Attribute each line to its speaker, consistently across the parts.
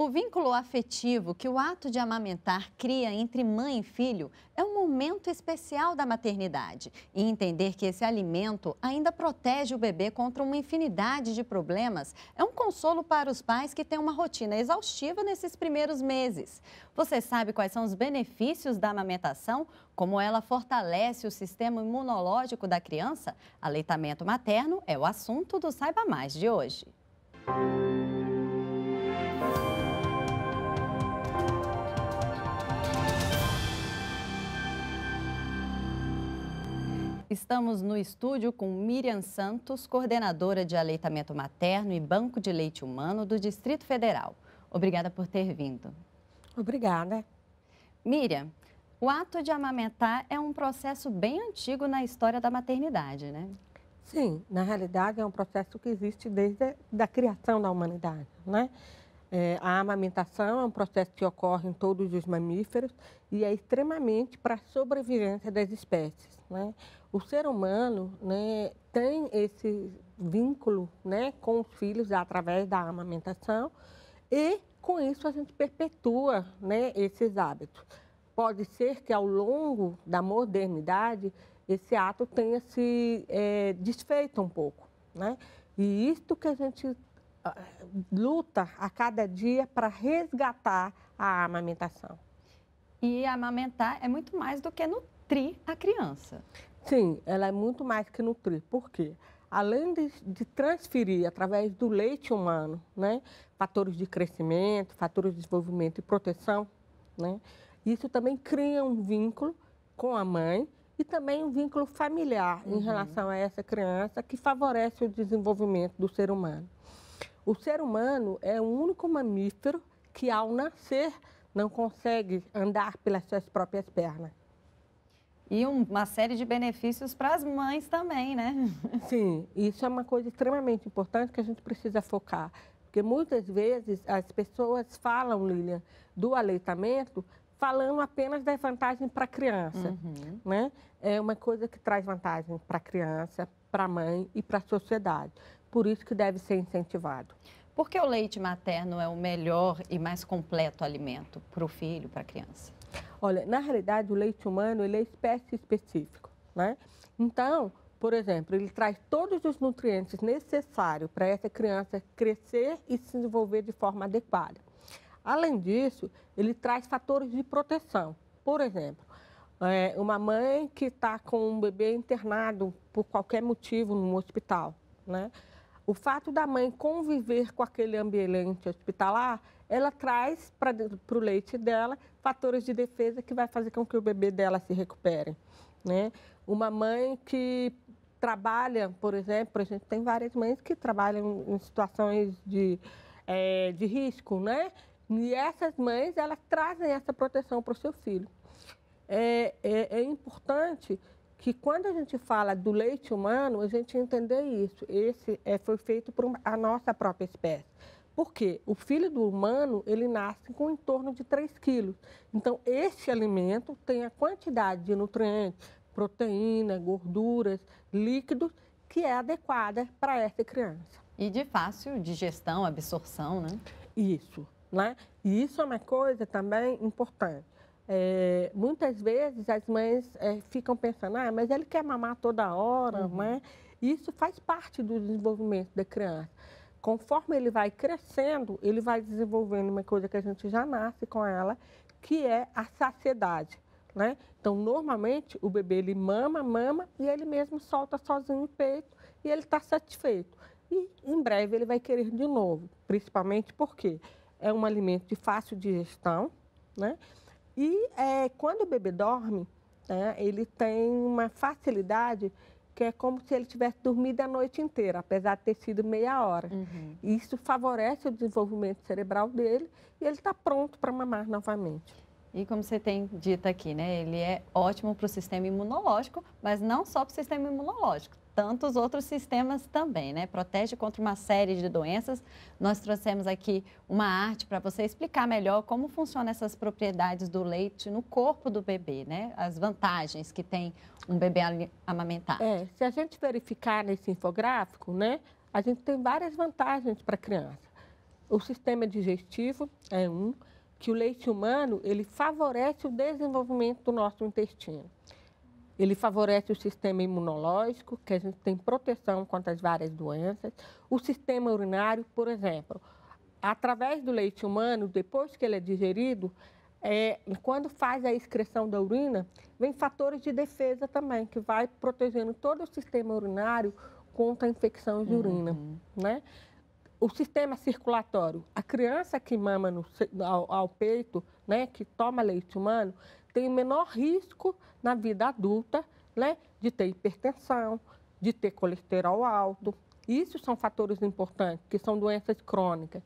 Speaker 1: O vínculo afetivo que o ato de amamentar cria entre mãe e filho é um momento especial da maternidade. E entender que esse alimento ainda protege o bebê contra uma infinidade de problemas é um consolo para os pais que têm uma rotina exaustiva nesses primeiros meses. Você sabe quais são os benefícios da amamentação? Como ela fortalece o sistema imunológico da criança? Aleitamento materno é o assunto do Saiba Mais de hoje. Música Estamos no estúdio com Miriam Santos, coordenadora de aleitamento materno e banco de leite humano do Distrito Federal. Obrigada por ter vindo. Obrigada. Miriam, o ato de amamentar é um processo bem antigo na história da maternidade, né? Sim,
Speaker 2: na realidade é um processo que existe desde a da criação da humanidade, né? É, a amamentação é um processo que ocorre em todos os mamíferos e é extremamente para a sobrevivência das espécies. Né? o ser humano né, tem esse vínculo né, com os filhos através da amamentação e com isso a gente perpetua né, esses hábitos. Pode ser que ao longo da modernidade esse ato tenha se é, desfeito um pouco. Né? E isto que a gente ah, luta a cada dia para resgatar a amamentação.
Speaker 1: E amamentar é muito
Speaker 2: mais do que nutrir a criança. Sim, ela é muito mais que nutrir. Por quê? Além de, de transferir através do leite humano, né, fatores de crescimento, fatores de desenvolvimento e proteção, né, isso também cria um vínculo com a mãe e também um vínculo familiar uhum. em relação a essa criança que favorece o desenvolvimento do ser humano. O ser humano é o único mamífero que, ao nascer, não consegue andar pelas suas próprias pernas. E uma série de benefícios para as mães também, né? Sim, isso é uma coisa extremamente importante que a gente precisa focar. Porque muitas vezes as pessoas falam, Lilian, do aleitamento falando apenas da vantagem para a criança. Uhum. Né? É uma coisa que traz vantagem para a criança, para a mãe
Speaker 1: e para a sociedade. Por isso que deve ser incentivado. Por que o leite materno é o melhor e mais completo alimento para o filho, para a criança?
Speaker 2: Olha, na realidade, o leite humano ele é espécie específica, né? Então, por exemplo, ele traz todos os nutrientes necessários para essa criança crescer e se desenvolver de forma adequada. Além disso, ele traz fatores de proteção. Por exemplo, é, uma mãe que está com um bebê internado por qualquer motivo no hospital, né? O fato da mãe conviver com aquele ambiente hospitalar, ela traz para o leite dela fatores de defesa que vai fazer com que o bebê dela se recupere. Né? Uma mãe que trabalha, por exemplo, a gente tem várias mães que trabalham em situações de, é, de risco, né? E essas mães, elas trazem essa proteção para o seu filho. É, é, é importante que quando a gente fala do leite humano, a gente entender isso. Esse é, foi feito por a nossa própria espécie. Porque o filho do humano, ele nasce com em torno de 3 quilos. Então, esse alimento tem a quantidade de nutrientes, proteína, gorduras, líquidos, que é adequada para essa criança. E de fácil digestão, absorção, né? Isso, né? E isso é uma coisa também importante. É, muitas vezes as mães é, ficam pensando, ah, mas ele quer mamar toda hora, uhum. né? Isso faz parte do desenvolvimento da criança. Conforme ele vai crescendo, ele vai desenvolvendo uma coisa que a gente já nasce com ela, que é a saciedade. Né? Então, normalmente, o bebê ele mama, mama e ele mesmo solta sozinho o peito e ele está satisfeito. E em breve ele vai querer de novo, principalmente porque é um alimento de fácil digestão, né? E é, quando o bebê dorme, né, ele tem uma facilidade que é como se ele tivesse dormido a noite inteira, apesar de ter sido meia hora. Uhum. Isso favorece o desenvolvimento cerebral
Speaker 1: dele e ele está pronto para mamar novamente. E como você tem dito aqui, né, ele é ótimo para o sistema imunológico, mas não só para o sistema imunológico, tantos outros sistemas também, né? Protege contra uma série de doenças. Nós trouxemos aqui uma arte para você explicar melhor como funcionam essas propriedades do leite no corpo do bebê, né? As vantagens que tem um bebê amamentado. É, se a gente verificar nesse
Speaker 2: infográfico, né? A gente tem várias vantagens para a criança. O sistema digestivo é um, que o leite humano, ele favorece o desenvolvimento do nosso intestino. Ele favorece o sistema imunológico, que a gente tem proteção contra as várias doenças. O sistema urinário, por exemplo, através do leite humano, depois que ele é digerido, é, quando faz a excreção da urina, vem fatores de defesa também, que vai protegendo todo o sistema urinário contra infecção de urina, uhum. né? O sistema circulatório, a criança que mama no, ao, ao peito, né, que toma leite humano, tem menor risco na vida adulta né, de ter hipertensão, de ter colesterol alto. Isso são fatores importantes, que são doenças crônicas.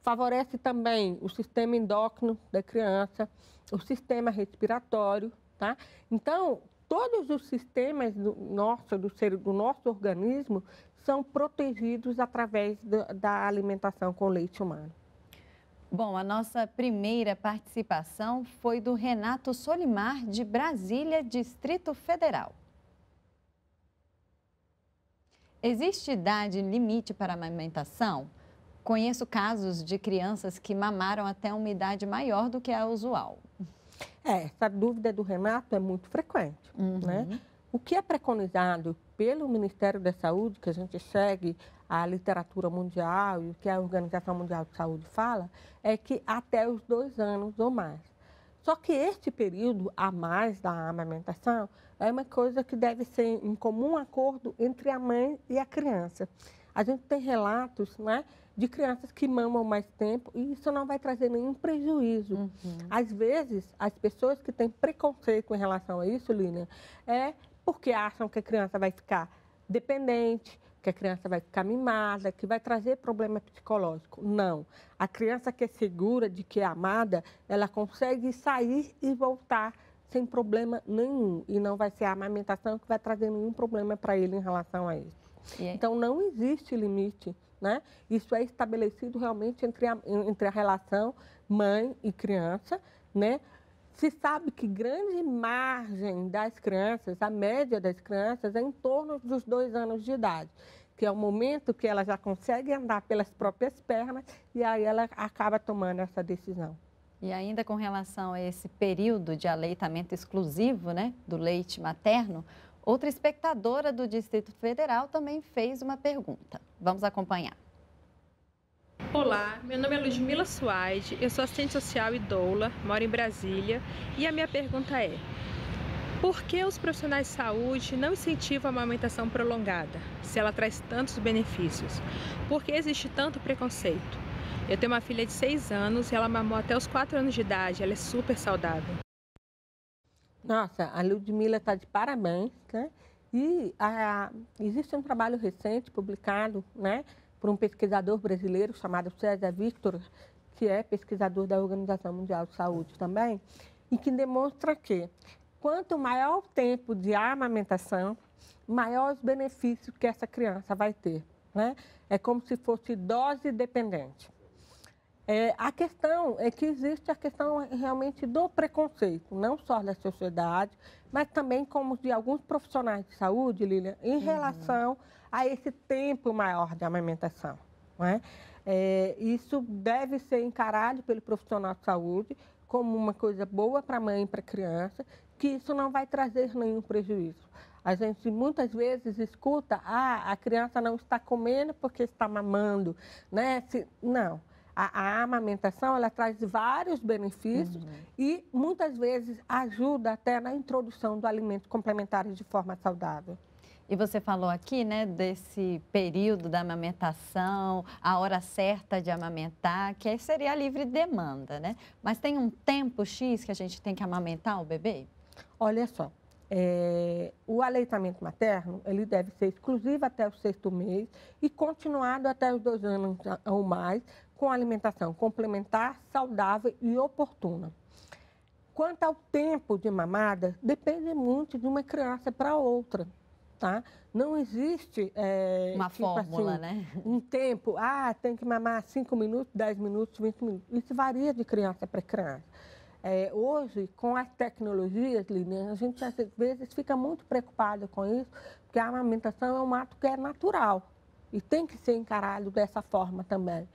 Speaker 2: Favorece também o sistema endócrino da criança, o sistema respiratório, tá? Então, todos os sistemas do nosso, do, ser, do nosso organismo são protegidos através da, da alimentação com leite humano.
Speaker 1: Bom, a nossa primeira participação foi do Renato Solimar, de Brasília, Distrito Federal. Existe idade limite para amamentação? Conheço casos de crianças que mamaram até uma idade maior do que a usual. É, essa dúvida do Renato
Speaker 2: é muito frequente, né? uhum. né? O que é preconizado pelo Ministério da Saúde, que a gente segue a literatura mundial e o que a Organização Mundial de Saúde fala, é que até os dois anos ou mais. Só que este período a mais da amamentação é uma coisa que deve ser em comum acordo entre a mãe e a criança. A gente tem relatos né, de crianças que mamam mais tempo e isso não vai trazer nenhum prejuízo. Uhum. Às vezes, as pessoas que têm preconceito em relação a isso, Lina, é porque acham que a criança vai ficar dependente, que a criança vai ficar mimada, que vai trazer problema psicológico. Não. A criança que é segura de que é amada, ela consegue sair e voltar sem problema nenhum. E não vai ser a amamentação que vai trazer nenhum problema para ele em relação a isso. Então, não existe limite, né? Isso é estabelecido realmente entre a, entre a relação mãe e criança, né? Se sabe que grande margem das crianças, a média das crianças, é em torno dos dois anos de idade, que é o momento que ela já consegue andar pelas próprias pernas e aí ela acaba tomando essa decisão.
Speaker 1: E ainda com relação a esse período de aleitamento exclusivo né, do leite materno, outra espectadora do Distrito Federal também fez uma pergunta. Vamos acompanhar. Olá, meu
Speaker 2: nome é Ludmila Suaide, eu sou assistente social e doula, moro em Brasília e a minha pergunta é por que os profissionais de saúde não incentivam a amamentação prolongada, se ela traz tantos benefícios? Por que existe tanto preconceito? Eu tenho uma filha de 6 anos e ela mamou até os 4 anos de idade, ela é super saudável. Nossa, a Ludmila está de parabéns, né? E a, ah, existe um trabalho recente publicado, né? por um pesquisador brasileiro chamado César Victor, que é pesquisador da Organização Mundial de Saúde também, e que demonstra que quanto maior o tempo de amamentação, maiores benefícios que essa criança vai ter. Né? É como se fosse dose dependente. É, a questão é que existe a questão realmente do preconceito, não só da sociedade, mas também como de alguns profissionais de saúde, Lilian, em uhum. relação a esse tempo maior de amamentação. Não é? É, isso deve ser encarado pelo profissional de saúde como uma coisa boa para a mãe e para a criança, que isso não vai trazer nenhum prejuízo. A gente muitas vezes escuta, ah, a criança não está comendo porque está mamando, né? Se, não. Não. A, a amamentação ela traz vários benefícios uhum. e muitas vezes ajuda até na
Speaker 1: introdução do alimento complementar de forma saudável. E você falou aqui, né, desse período da amamentação, a hora certa de amamentar, que seria a livre demanda, né? Mas tem um tempo X que a gente tem que amamentar o bebê?
Speaker 2: Olha só, é, o aleitamento materno ele deve ser exclusivo até o sexto mês e continuado até os dois anos ou mais, com alimentação complementar, saudável e oportuna. Quanto ao tempo de mamada, depende muito de uma criança para outra, tá? Não existe... É, uma tipo assim, fórmula, assim, né? Um tempo, ah, tem que mamar 5 minutos, 10 minutos, 20 minutos. Isso varia de criança para criança. É, hoje, com as tecnologias, Lilian, a gente às vezes fica muito preocupado com isso, porque a amamentação é um ato que é natural e tem que ser encarado dessa forma também.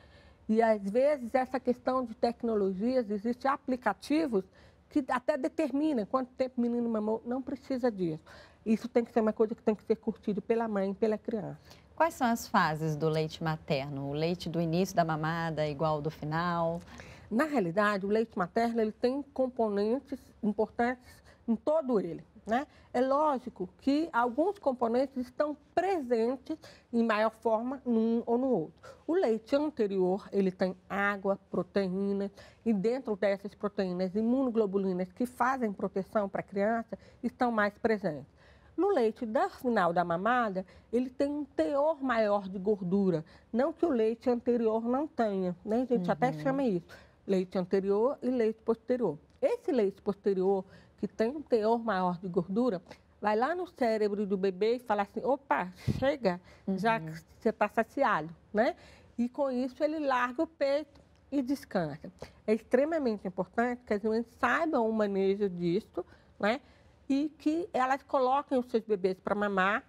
Speaker 2: E às vezes essa questão de tecnologias, existem aplicativos que até determinam quanto tempo o menino mamou, não precisa disso. Isso tem que ser uma coisa que tem que ser curtida pela mãe, pela criança.
Speaker 1: Quais são as fases do leite materno? O leite do início da mamada é igual ao do final? Na realidade, o leite materno ele tem componentes importantes em todo
Speaker 2: ele. Né? É lógico que alguns componentes estão presentes em maior forma num ou no outro. O leite anterior, ele tem água, proteínas, e dentro dessas proteínas, imunoglobulinas que fazem proteção para a criança estão mais presentes. No leite da final da mamada, ele tem um teor maior de gordura. Não que o leite anterior não tenha, né? A gente uhum. até chama isso. Leite anterior e leite posterior. Esse leite posterior, que tem um teor maior de gordura, vai lá no cérebro do bebê e fala assim, opa, chega, uhum. já que você está saciado, né? E com isso ele larga o peito e descansa. É extremamente importante que as mães saibam o manejo disso, né? E que elas coloquem os seus bebês para mamar,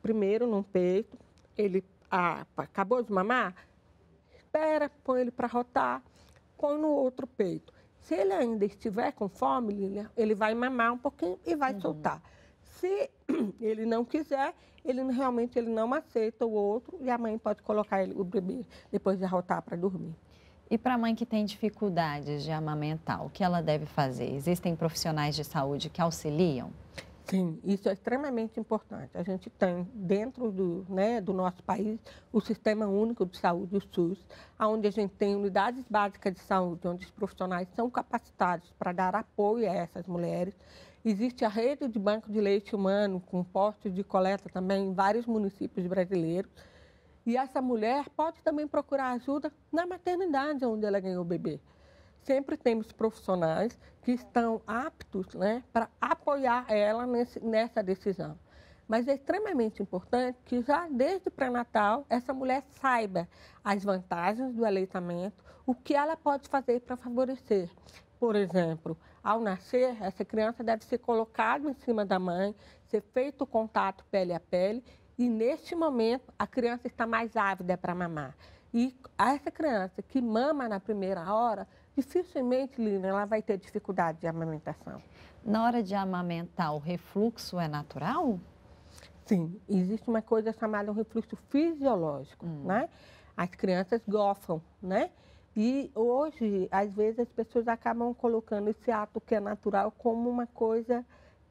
Speaker 2: primeiro no peito, ele ah, acabou de mamar, espera, põe ele para rotar, põe no outro peito. Se ele ainda estiver com fome, ele vai mamar um pouquinho e vai uhum. soltar. Se ele não quiser, ele realmente ele não aceita o outro e a mãe pode colocar ele, o bebê depois de arrotar para dormir.
Speaker 1: E para a mãe que tem dificuldades de amamentar, o que ela deve fazer? Existem profissionais de saúde que auxiliam? Sim, isso é extremamente importante. A gente tem dentro do, né, do nosso
Speaker 2: país o Sistema Único de Saúde, o SUS, onde a gente tem unidades básicas de saúde, onde os profissionais são capacitados para dar apoio a essas mulheres. Existe a rede de banco de leite humano, com postos de coleta também em vários municípios brasileiros. E essa mulher pode também procurar ajuda na maternidade onde ela ganhou o bebê sempre temos profissionais que estão aptos né, para apoiar ela nesse, nessa decisão. Mas é extremamente importante que já desde o pré-natal essa mulher saiba as vantagens do aleitamento, o que ela pode fazer para favorecer. Por exemplo, ao nascer, essa criança deve ser colocada em cima da mãe, ser feito o contato pele a pele, e neste momento a criança está mais ávida para mamar. E essa criança que mama na primeira hora dificilmente, Lina, ela vai ter dificuldade de amamentação.
Speaker 1: Na hora de amamentar, o refluxo é natural? Sim, existe uma coisa chamada um refluxo
Speaker 2: fisiológico, hum. né? As crianças gofam, né? E hoje, às vezes, as pessoas acabam colocando esse ato que é natural como uma coisa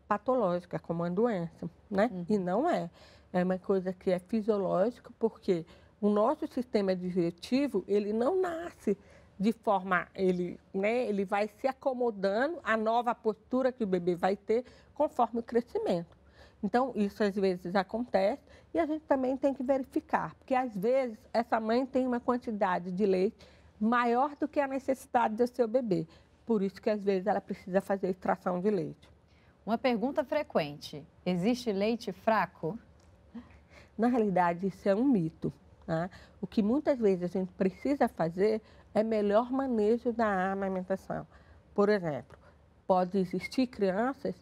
Speaker 2: patológica, como uma doença, né? Uhum. E não é. É uma coisa que é fisiológica, porque o nosso sistema digestivo, ele não nasce de forma ele, né, ele vai se acomodando à nova postura que o bebê vai ter conforme o crescimento. Então, isso às vezes acontece e a gente também tem que verificar, porque às vezes essa mãe tem uma quantidade de leite maior do que a necessidade do seu bebê. Por isso que às vezes ela precisa fazer extração de leite. Uma pergunta frequente: existe leite fraco? Na realidade, isso é um mito. Né? O que muitas vezes a gente precisa fazer é melhor manejo da amamentação. Por exemplo, pode existir crianças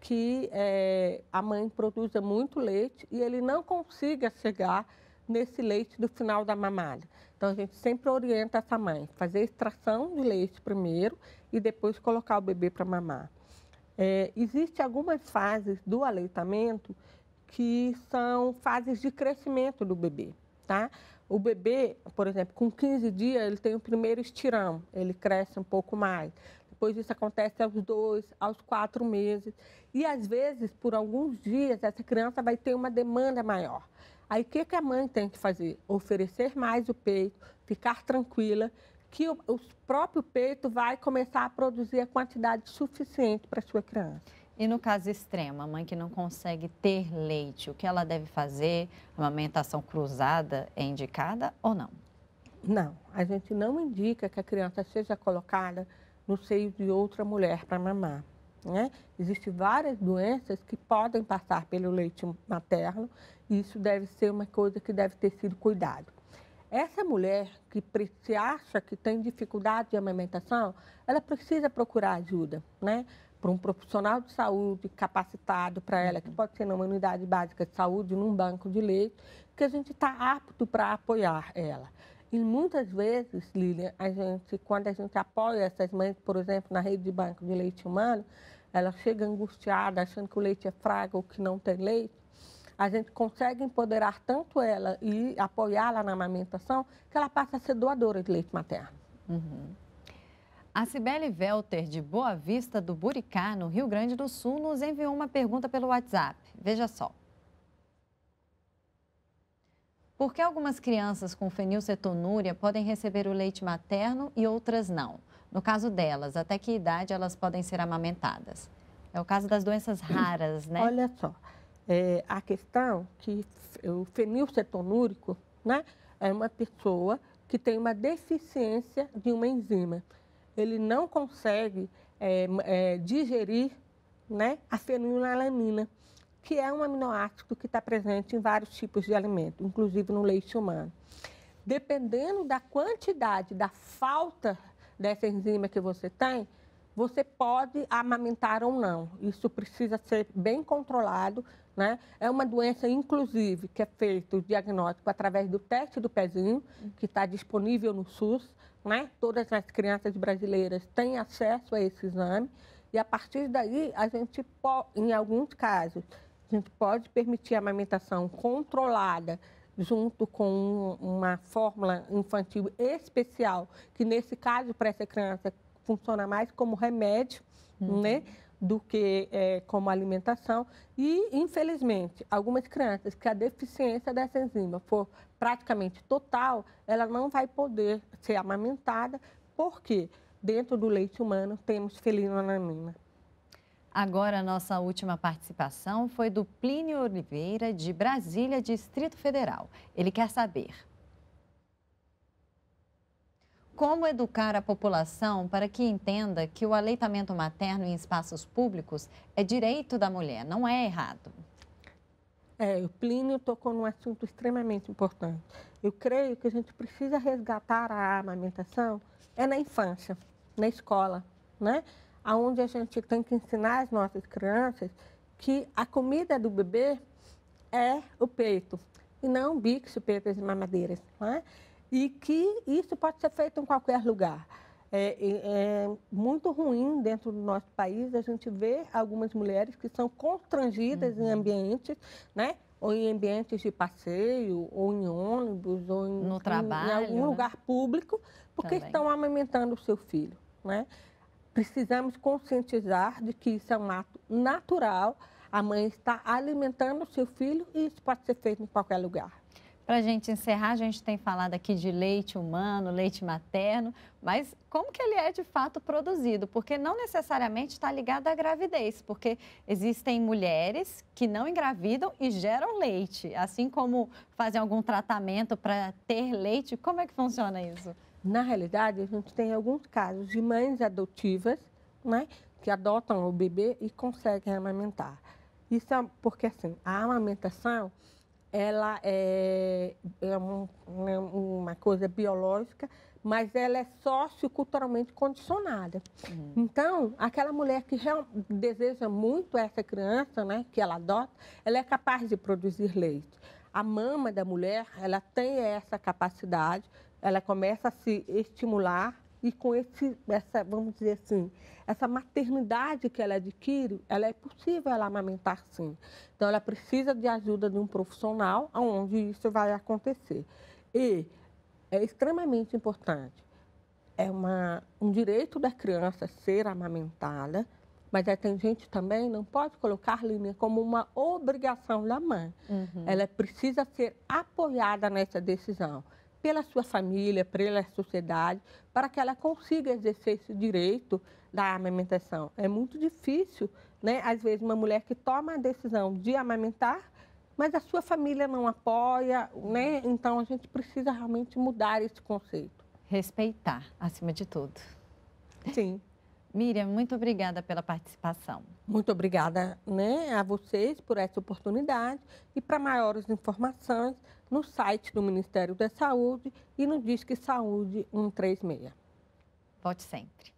Speaker 2: que é, a mãe produza muito leite e ele não consiga chegar nesse leite do final da mamalha. Então a gente sempre orienta essa mãe fazer extração de leite primeiro e depois colocar o bebê para mamar. É, eh, Existem algumas fases do aleitamento que são fases de crescimento do bebê tá? O bebê, por exemplo, com 15 dias, ele tem o primeiro estirão, ele cresce um pouco mais. Depois isso acontece aos dois, aos quatro meses. E às vezes, por alguns dias, essa criança vai ter uma demanda maior. Aí o que, que a mãe tem que fazer? Oferecer mais o peito, ficar tranquila, que o, o próprio
Speaker 1: peito vai começar a produzir a quantidade suficiente para a sua criança. E no caso extremo, a mãe que não consegue ter leite, o que ela deve fazer? A amamentação cruzada é indicada ou não?
Speaker 2: Não, a gente não indica que a criança seja colocada no seio de outra mulher para mamar. Né? Existem várias doenças que podem passar pelo leite materno e isso deve ser uma coisa que deve ter sido cuidado. Essa mulher que se acha que tem dificuldade de amamentação, ela precisa procurar ajuda, né? para um profissional de saúde capacitado para ela, que uhum. pode ser numa unidade básica de saúde, num banco de leite, que a gente está apto para apoiar ela. E muitas vezes, Lilian, a gente, quando a gente apoia essas mães, por exemplo, na rede de banco de leite humano, ela chega angustiada, achando que o leite é fraco ou que não tem leite, a gente consegue empoderar tanto ela e apoiá-la na amamentação, que ela passa a ser doadora de leite materno.
Speaker 1: Uhum. A Cibele Velter, de Boa Vista do Buricá, no Rio Grande do Sul, nos enviou uma pergunta pelo WhatsApp. Veja só. Por que algumas crianças com fenilcetonúria podem receber o leite materno e outras não? No caso delas, até que idade elas podem ser amamentadas? É o caso das doenças raras, né? Olha só, é, a questão que o fenilcetonúrico,
Speaker 2: né, é uma pessoa que tem uma deficiência de uma enzima ele não consegue é, é, digerir né, a fenilalanina, que é um aminoácido que está presente em vários tipos de alimento, inclusive no leite humano. Dependendo da quantidade, da falta dessa enzima que você tem, você pode amamentar ou não. Isso precisa ser bem controlado né? É uma doença, inclusive, que é feito o diagnóstico através do teste do pezinho, que está disponível no SUS. Né? Todas as crianças brasileiras têm acesso a esse exame. E a partir daí, a gente, em alguns casos, a gente pode permitir a amamentação controlada junto com uma fórmula infantil especial, que nesse caso, para essa criança, funciona mais como remédio, uhum. né? do que é, como alimentação. E, infelizmente, algumas crianças que a deficiência dessa enzima for praticamente total, ela não vai poder ser amamentada, porque
Speaker 1: dentro do leite humano temos felinomamina. Agora, nossa última participação foi do Plínio Oliveira, de Brasília, Distrito Federal. Ele quer saber como educar a população para que entenda que o aleitamento materno em espaços públicos é direito da mulher, não é errado?
Speaker 2: É, o Plínio tocou num assunto extremamente importante. Eu creio que a gente precisa resgatar a amamentação é na infância, na escola, né? Aonde a gente tem que ensinar as nossas crianças que a comida do bebê é o peito e não bicos, peitas é e mamadeiras, não é? e que isso pode ser feito em qualquer lugar. É, é, muito ruim dentro do nosso país a gente ver algumas mulheres que são constrangidas uhum. em ambientes, né? Ou em ambientes de passeio, ou em ônibus, ou em, no trabalho, em, em algum né? lugar público, porque Também. estão amamentando o seu filho, né? Precisamos conscientizar de que isso é um ato natural,
Speaker 1: a mãe está alimentando o seu filho e isso pode ser feito em qualquer lugar. Para a gente encerrar, a gente tem falado aqui de leite humano, leite materno, mas como que ele é de fato produzido? Porque não necessariamente está ligado à gravidez, porque existem mulheres que não engravidam e geram leite, assim como fazem algum tratamento para ter leite. Como é que funciona isso? Na realidade, a gente tem alguns casos
Speaker 2: de mães adotivas, né, que adotam o bebê e conseguem amamentar. Isso é porque assim, a amamentação ela é, é um, uma coisa biológica, mas ela é socioculturalmente condicionada. Uhum. Então, aquela mulher que deseja muito essa criança, né, que ela adota, ela é capaz de produzir leite. A mama da mulher, ela tem essa capacidade, ela começa a se estimular e com esse, essa, vamos dizer assim, essa maternidade que ela adquire, ela é possível ela amamentar sim. Então ela precisa de ajuda de um profissional aonde isso vai acontecer. E é extremamente importante. É uma, um direito da criança ser amamentada, mas aí tem gente também não pode colocar linha como uma obrigação da mãe. Uhum. Ela precisa ser apoiada nessa decisão pela sua família, pela sociedade, para que ela consiga exercer esse direito da amamentação. É muito difícil, né? Às vezes, uma mulher que toma a decisão de amamentar, mas a sua família não apoia, né? Então, a gente precisa realmente mudar esse conceito. Respeitar,
Speaker 1: acima de tudo.
Speaker 2: Sim. Miriam, muito obrigada pela participação. Muito obrigada né, a vocês por essa oportunidade e para maiores informações no site do
Speaker 1: Ministério da Saúde e no Disque Saúde 136. Volte sempre.